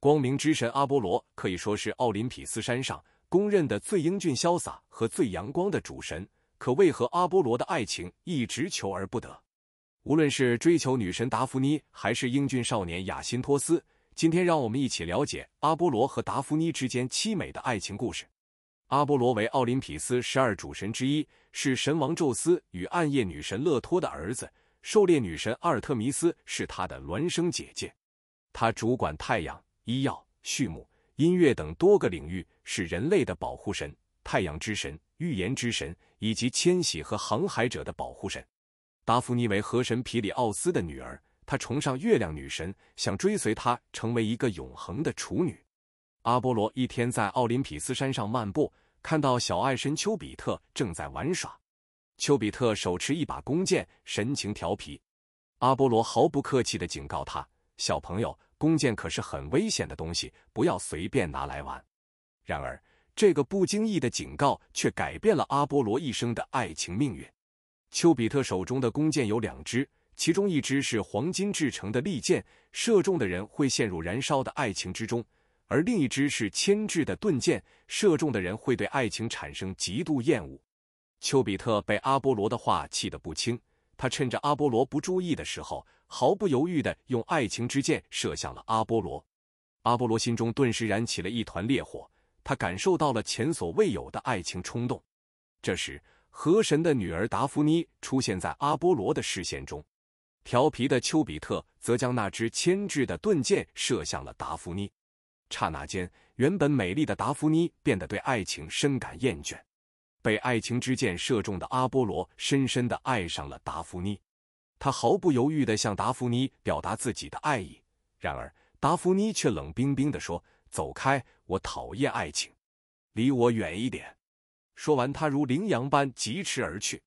光明之神阿波罗可以说是奥林匹斯山上公认的最英俊潇洒和最阳光的主神，可为何阿波罗的爱情一直求而不得？无论是追求女神达芙妮，还是英俊少年雅辛托斯，今天让我们一起了解阿波罗和达芙妮之间凄美的爱情故事。阿波罗为奥林匹斯十二主神之一，是神王宙斯与暗夜女神勒托的儿子，狩猎女神阿尔特弥斯是他的孪生姐姐，他主管太阳。医药、畜牧、音乐等多个领域是人类的保护神、太阳之神、预言之神，以及迁徙和航海者的保护神。达芙妮为河神皮里奥斯的女儿，她崇尚月亮女神，想追随她成为一个永恒的处女。阿波罗一天在奥林匹斯山上漫步，看到小爱神丘比特正在玩耍。丘比特手持一把弓箭，神情调皮。阿波罗毫不客气地警告他：“小朋友。”弓箭可是很危险的东西，不要随便拿来玩。然而，这个不经意的警告却改变了阿波罗一生的爱情命运。丘比特手中的弓箭有两支，其中一支是黄金制成的利箭，射中的人会陷入燃烧的爱情之中；而另一支是铅制的盾箭，射中的人会对爱情产生极度厌恶。丘比特被阿波罗的话气得不轻。他趁着阿波罗不注意的时候，毫不犹豫的用爱情之箭射向了阿波罗。阿波罗心中顿时燃起了一团烈火，他感受到了前所未有的爱情冲动。这时，河神的女儿达芙妮出现在阿波罗的视线中，调皮的丘比特则将那支牵制的盾箭射向了达芙妮。刹那间，原本美丽的达芙妮变得对爱情深感厌倦。被爱情之箭射中的阿波罗深深地爱上了达芙妮，他毫不犹豫地向达芙妮表达自己的爱意。然而，达芙妮却冷冰冰地说：“走开，我讨厌爱情，离我远一点。”说完，他如羚羊般疾驰而去。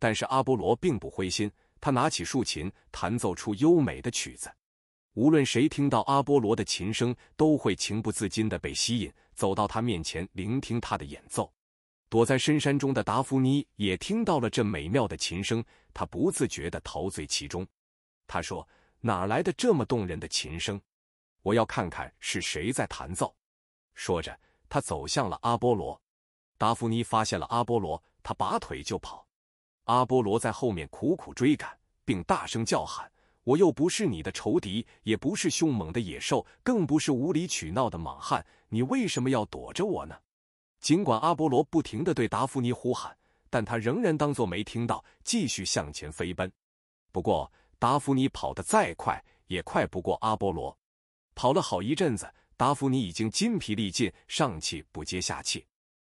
但是阿波罗并不灰心，他拿起竖琴，弹奏出优美的曲子。无论谁听到阿波罗的琴声，都会情不自禁地被吸引，走到他面前聆听他的演奏。躲在深山中的达芙妮也听到了这美妙的琴声，她不自觉的陶醉其中。她说：“哪来的这么动人的琴声？我要看看是谁在弹奏。”说着，他走向了阿波罗。达芙妮发现了阿波罗，他拔腿就跑。阿波罗在后面苦苦追赶，并大声叫喊：“我又不是你的仇敌，也不是凶猛的野兽，更不是无理取闹的莽汉，你为什么要躲着我呢？”尽管阿波罗不停地对达芙妮呼喊，但他仍然当作没听到，继续向前飞奔。不过，达芙妮跑得再快，也快不过阿波罗。跑了好一阵子，达芙妮已经筋疲力尽，上气不接下气。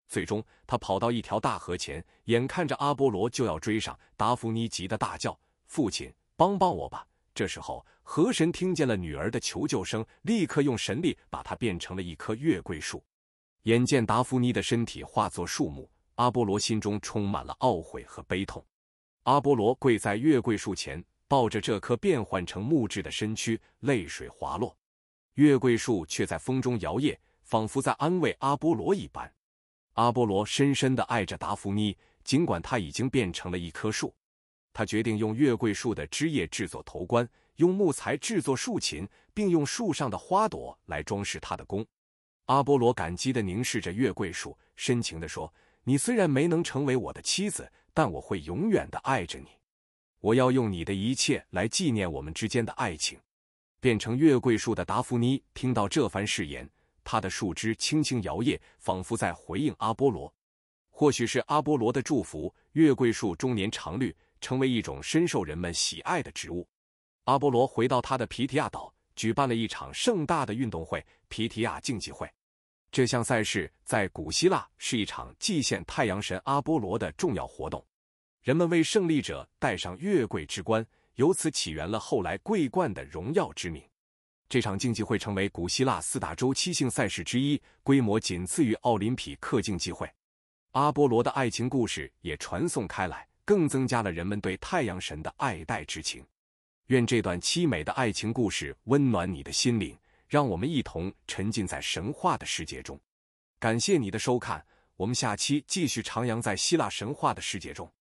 最终，他跑到一条大河前，眼看着阿波罗就要追上达芙妮，急得大叫：“父亲，帮帮我吧！”这时候，河神听见了女儿的求救声，立刻用神力把她变成了一棵月桂树。眼见达芙妮的身体化作树木，阿波罗心中充满了懊悔和悲痛。阿波罗跪在月桂树前，抱着这棵变换成木质的身躯，泪水滑落。月桂树却在风中摇曳，仿佛在安慰阿波罗一般。阿波罗深深地爱着达芙妮，尽管她已经变成了一棵树。他决定用月桂树的枝叶制作头冠，用木材制作竖琴，并用树上的花朵来装饰他的弓。阿波罗感激的凝视着月桂树，深情的说：“你虽然没能成为我的妻子，但我会永远的爱着你。我要用你的一切来纪念我们之间的爱情。”变成月桂树的达芙妮听到这番誓言，她的树枝轻轻摇曳，仿佛在回应阿波罗。或许是阿波罗的祝福，月桂树终年常绿，成为一种深受人们喜爱的植物。阿波罗回到他的皮提亚岛，举办了一场盛大的运动会——皮提亚竞技会。这项赛事在古希腊是一场祭献太阳神阿波罗的重要活动，人们为胜利者戴上月桂之冠，由此起源了后来桂冠的荣耀之名。这场竞技会成为古希腊四大周期性赛事之一，规模仅次于奥林匹克竞技会。阿波罗的爱情故事也传颂开来，更增加了人们对太阳神的爱戴之情。愿这段凄美的爱情故事温暖你的心灵。让我们一同沉浸在神话的世界中。感谢你的收看，我们下期继续徜徉在希腊神话的世界中。